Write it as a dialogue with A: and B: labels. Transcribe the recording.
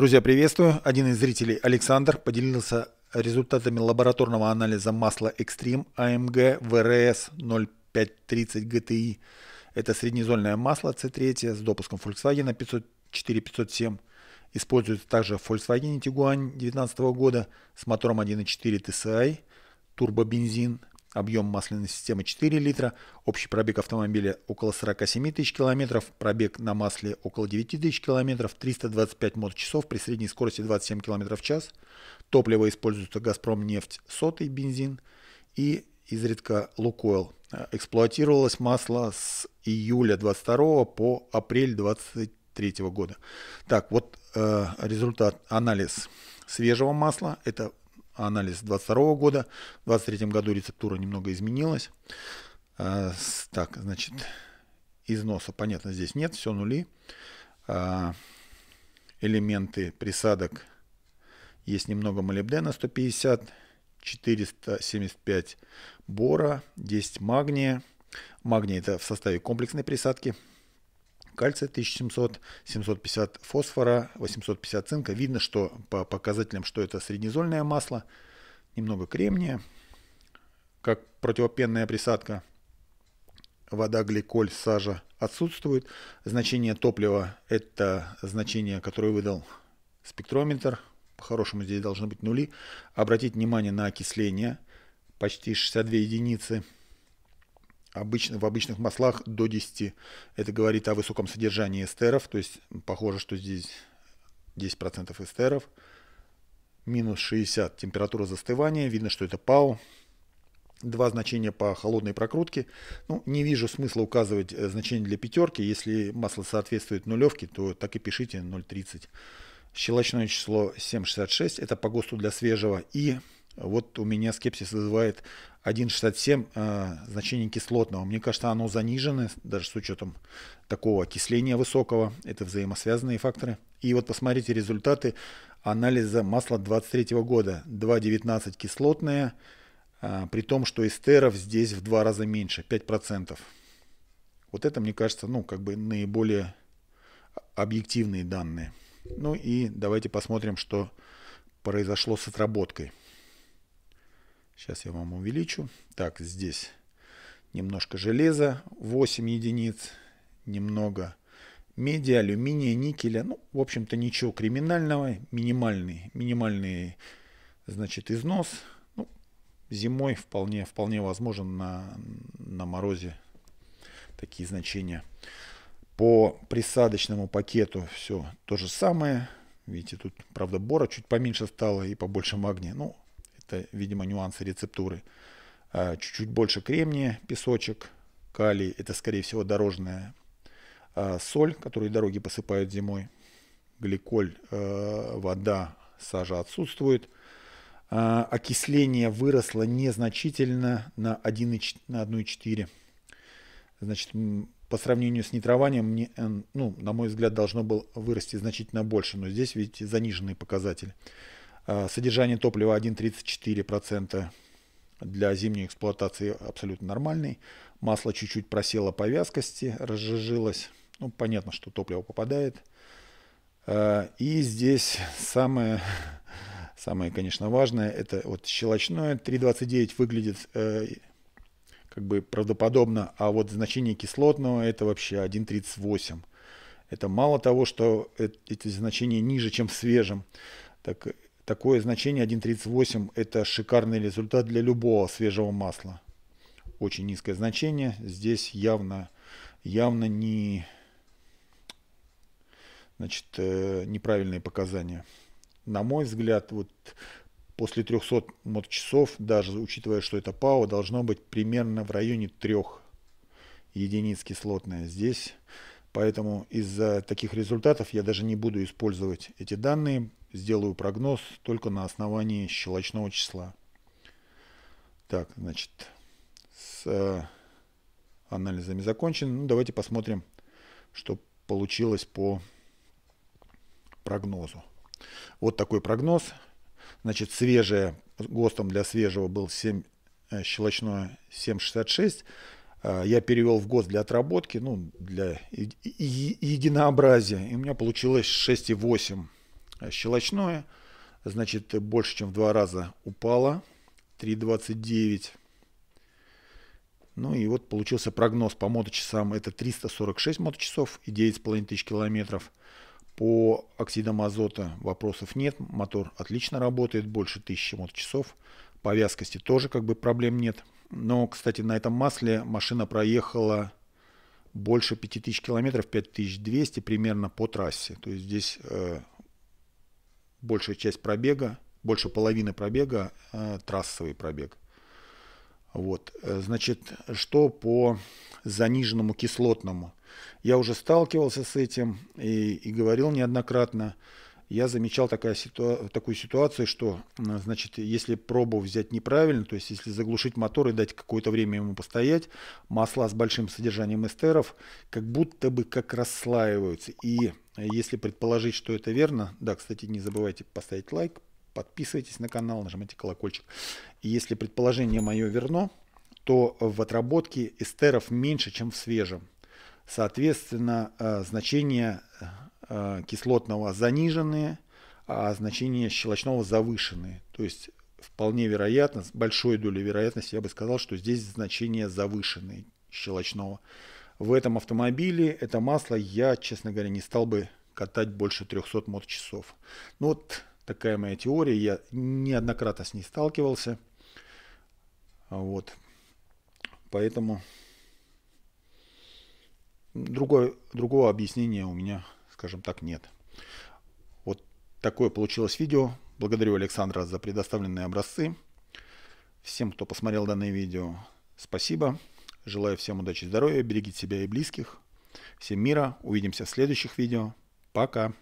A: Друзья, приветствую. Один из зрителей, Александр, поделился результатами лабораторного анализа масла Extreme AMG VRS 0530 GTI. Это среднезольное масло C3 с допуском Volkswagen 504-507. Используется также в Volkswagen Tiguan 2019 года с мотором 1.4 TSI, а турбобензин Объем масляной системы 4 литра, общий пробег автомобиля около 47 тысяч километров, пробег на масле около 9 тысяч километров, 325 моточасов при средней скорости 27 км в час. Топливо используется «Газпром» нефть сотый бензин и изредка «Лукойл». Эксплуатировалось масло с июля 22 по апрель 23 года. Так, вот э, результат, анализ свежего масла. Это анализ 22 года. В 23 году рецептура немного изменилась. А, так, значит, износа, понятно, здесь нет, все нули. А, элементы присадок есть немного молибдена 150, 475 бора, 10 магния. Магния это в составе комплексной присадки – кальция 1700, 750 фосфора, 850 цинка. Видно, что по показателям, что это среднезольное масло, немного кремния, как противопенная присадка, вода, гликоль, сажа отсутствует. Значение топлива – это значение, которое выдал спектрометр. По-хорошему здесь должны быть нули. Обратить внимание на окисление – почти 62 единицы – обычно, в обычных маслах до 10. Это говорит о высоком содержании эстеров, то есть похоже, что здесь 10% эстеров. Минус 60 температура застывания, видно, что это пау, Два значения по холодной прокрутке. Ну, не вижу смысла указывать э, значение для пятерки. Если масло соответствует нулевке, то так и пишите 0,30. Щелочное число 7,66. Это по ГОСТу для свежего. И вот у меня скепсис вызывает 1,67 э, а, значение кислотного. Мне кажется, оно занижено, даже с учетом такого окисления высокого. Это взаимосвязанные факторы. И вот посмотрите результаты анализа масла 23 года. 2,19 кислотное, э, при том, что эстеров здесь в два раза меньше, 5%. Вот это, мне кажется, ну, как бы наиболее объективные данные. Ну и давайте посмотрим, что произошло с отработкой. Сейчас я вам увеличу. Так, здесь немножко железа, 8 единиц, немного меди, алюминия, никеля. Ну, в общем-то, ничего криминального. Минимальный, минимальный значит, износ. Ну, зимой вполне, вполне возможен на, на морозе такие значения. По присадочному пакету все то же самое. Видите, тут, правда, бора чуть поменьше стало и побольше магния. Ну, это, видимо, нюансы рецептуры. А, чуть-чуть больше кремния, песочек, калий. Это, скорее всего, дорожная а, соль, которую дороги посыпают зимой. Гликоль, а, вода, сажа отсутствует. Окисление выросло незначительно на 1,4. Значит, по сравнению с нитрованием, не, ну, на мой взгляд, должно было вырасти значительно больше. Но здесь, видите, заниженный показатель. А, содержание топлива 1,34% для зимней эксплуатации абсолютно нормальный. Масло чуть-чуть просело по вязкости, разжижилось. Ну, понятно, что топливо попадает. А, и здесь самое, самое конечно, важное, это вот щелочное. 3,29 выглядит э, как бы правдоподобно, а вот значение кислотного это вообще 1,38. Это мало того, что эти значения ниже, чем в свежем, так Такое значение 1.38 это шикарный результат для любого свежего масла. Очень низкое значение. Здесь явно, явно не, значит, э, неправильные показания. На мой взгляд, вот после 300 часов, даже учитывая, что это ПАО, должно быть примерно в районе 3 единиц кислотная здесь. Поэтому из-за таких результатов я даже не буду использовать эти данные сделаю прогноз только на основании щелочного числа. Так, значит, с э, анализами закончен. Ну, давайте посмотрим, что получилось по прогнозу. Вот такой прогноз. Значит, свежее, ГОСТом для свежего был 7, э, щелочное 766. Э, я перевел в ГОСТ для отработки, ну, для единообразия. И у меня получилось 6,8 щелочное, значит, больше, чем в два раза упало, 3,29. Ну и вот получился прогноз по моточасам, это 346 моточасов и 9,5 тысяч километров. По оксидам азота вопросов нет, мотор отлично работает, больше 1000 моточасов. По вязкости тоже как бы проблем нет. Но, кстати, на этом масле машина проехала больше 5000 километров, 5200 примерно по трассе. То есть здесь э, большая часть пробега, больше половины пробега э, трассовый пробег. Вот, э, значит, что по заниженному кислотному? Я уже сталкивался с этим и, и говорил неоднократно. Я замечал такая ситуа такую ситуацию, что, значит, если пробу взять неправильно, то есть если заглушить мотор и дать какое-то время ему постоять, масла с большим содержанием эстеров как будто бы как расслаиваются. И если предположить, что это верно, да, кстати, не забывайте поставить лайк, подписывайтесь на канал, нажимайте колокольчик. если предположение мое верно, то в отработке эстеров меньше, чем в свежем. Соответственно, э, значения э, кислотного заниженные, а значения щелочного завышенные. То есть вполне вероятно, с большой долей вероятности я бы сказал, что здесь значения завышенные щелочного в этом автомобиле это масло я, честно говоря, не стал бы катать больше 300 мод-часов. Ну вот такая моя теория, я неоднократно с ней сталкивался. Вот. Поэтому другое, другого объяснения у меня, скажем так, нет. Вот такое получилось видео. Благодарю Александра за предоставленные образцы. Всем, кто посмотрел данное видео, спасибо. Желаю всем удачи здоровья, берегите себя и близких. Всем мира, увидимся в следующих видео. Пока!